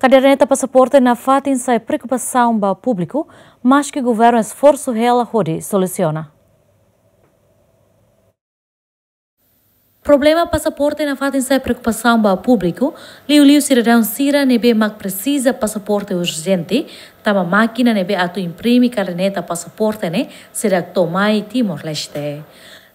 Caderneta Passaporte na Fatin sai preocupação para o público, mas que o governo esforço real a soluciona. Problema passaporte na fatin sai preocupação para o público, liu liu cidadão Sira nebe mac precisa passaporte urgente, tama máquina nebe ato imprime caderneta passaporte né, será tomai Timor-Leste.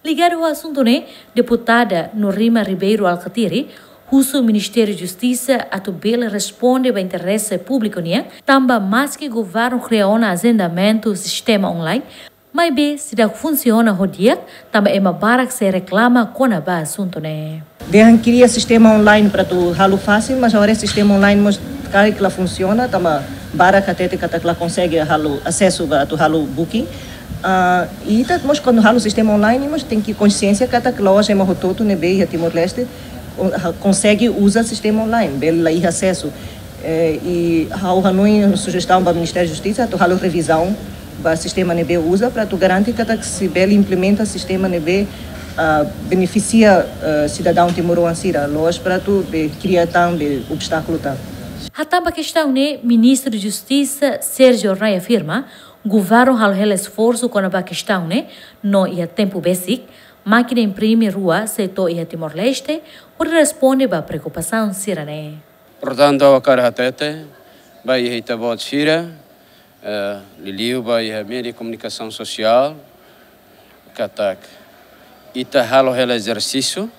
Ligado ao assunto né, deputada Norima Ribeiro Alcatiri, o Ministério da Justiça atubela responde ao interesse público, né? Tamba mais que governo criou um agendamento sistema online, mas bem, se não funciona o dia, também é uma barra que se reclama com o assunto, né? Dejan queria sistema online para tu ralo fácil, mas agora é sistema online, mas cara que funciona, tamba barra que até tá que lá consegue halu acesso a tu ralo booking. Uh, e tá, mas quando ralo sistema online, mas tem que consciência que a tá hoje é marrototo, né, bem, a Timor-Leste, consegue usar sistema online, bela e acesso. É, e raul uma sugestão para o Ministério da Justiça, tu a revisão para sistema NB usa para tu garantir que se ele implementa o sistema NB Uh, ah, beneficia uh, cidadão timor-lancira, longe para tu criar também obstáculo tá. Atamba questão né, ministro de Justiça Sérgio Raya afirma, governo há esforço com a questão né, não ia tempo basic, máquina imprime rua setor e Timor-Leste, o responde à preocupação sirane. Portanto, a caratete, vai e tabot sira, liliu vai a meio de comunicação social, catak. Ita halo hel exercício,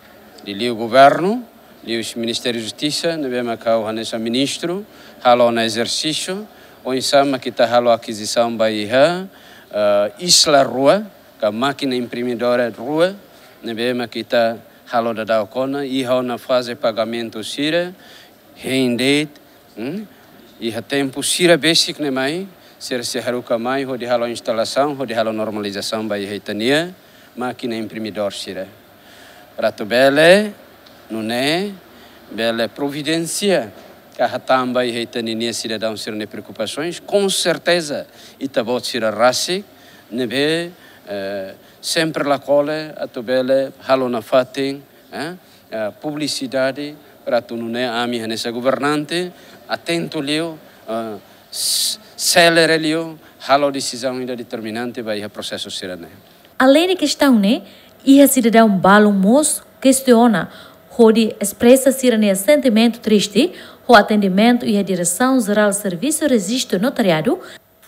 liliu governo, liliu Ministério de Justiça, no bem macau hanessa ministro, halo na exercício, ou insama kita halo aquisição vai a isla rua, a máquina imprimidora de rua, nebema que está halo da daukona, iha na fase pagamento sira, rendeit, hmm? iha tempo sira basic ne mai, ser se haruca mai, ho de halo instalação, ho de halo normalização bai heitania, máquina imprimidor sira. Rato bele, é, bele providência, Que Carratamba e Reitaninia cidadãos serão preocupações, com certeza, Itabot será raci, nebe, eh, sempre la cole atobele halona fatin eh, eh, publicidade para tunune ami nessa governante atento leo eh, celere leo halo decisão ainda determinante vai a processo sirene Além de questão, né, e a cidadão balo moço questiona onde expressa sirene sentimento triste, o atendimento e a direção geral serviço registro notariado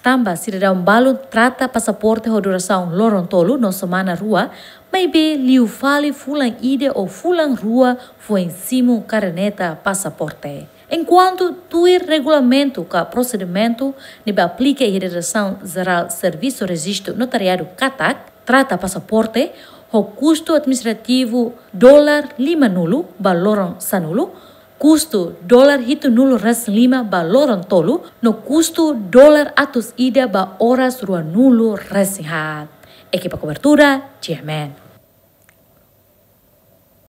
Tamba cidadão balut trata passaporte ho duração loron tolu no somana rua, maybe liu fale fulan ide ou fulan rua foi em cima carneta passaporte. Enquanto tuir regulamento ca procedimento nebe aplica a direção geral serviço registro notariado CATAC, trata passaporte, o custo administrativo dólar lima nulo, valoram sanulo, kustu dolar hitu nulu ras lima ba loron tolu, no kustu dolar atus ida ba oras rua nulu ras sehat. Ekipa kubertura, Jemen.